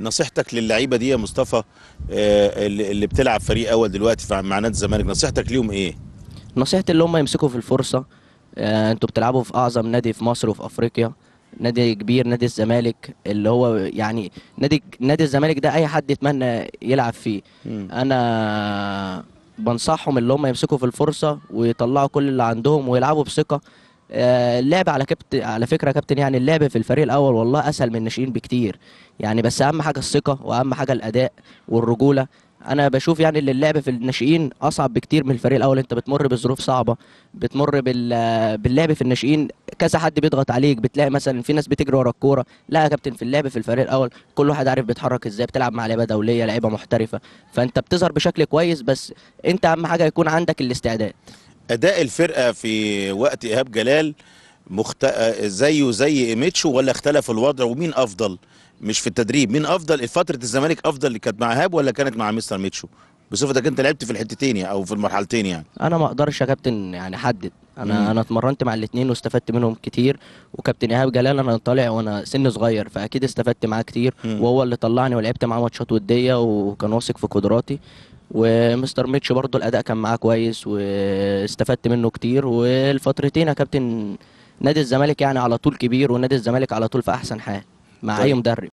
نصيحتك للعيبه دي يا مصطفى آه، اللي بتلعب فريق اول دلوقتي مع نادي الزمالك نصيحتك ليهم ايه؟ نصيحتي اللي هم يمسكوا في الفرصه آه، انتوا بتلعبوا في اعظم نادي في مصر وفي افريقيا نادي كبير نادي الزمالك اللي هو يعني نادي نادي الزمالك ده اي حد يتمنى يلعب فيه م. انا بنصحهم اللي هم يمسكوا في الفرصه ويطلعوا كل اللي عندهم ويلعبوا بثقه اللعب آه، على كابتن على فكره كابتن يعني اللعب في الفريق الاول والله اسهل من الناشئين بكتير يعني بس اهم حاجه الثقه واهم حاجه الاداء والرجوله انا بشوف يعني ان اللعب في الناشئين اصعب بكتير من الفريق الاول انت بتمر بظروف صعبه بتمر باللعب في الناشئين كذا حد بيضغط عليك بتلاقي مثلا في ناس بتجري ورا الكوره لا يا كابتن في اللعب في الفريق الاول كل واحد عارف بيتحرك ازاي بتلعب مع لعيبه دوليه لعيبه محترفه فانت بتظهر بشكل كويس بس انت اهم حاجه يكون عندك الاستعداد اداء الفرقه في وقت ايهاب جلال مخت... زيه زي ايميتشو ولا اختلف الوضع ومين افضل مش في التدريب مين افضل فتره الزمالك افضل اللي كانت مع ايهاب ولا كانت مع مستر ميتشو بصفتك انت لعبت في الحتتين يعني، او في المرحلتين يعني انا ما اقدرش يا كابتن يعني احدد انا مم. انا اتمرنت مع الاثنين واستفدت منهم كتير وكابتن ايهاب جلال انا طالع وانا سن صغير فاكيد استفدت معاه كتير مم. وهو اللي طلعني ولعبت معاه ماتشات وديه وكان واثق في قدراتي ومستر ميتش برضو الاداء كان معاه كويس واستفدت منه كتير والفترتين يا كابتن نادي الزمالك يعني على طول كبير ونادي الزمالك على طول في احسن حال مع طيب. اي مدرب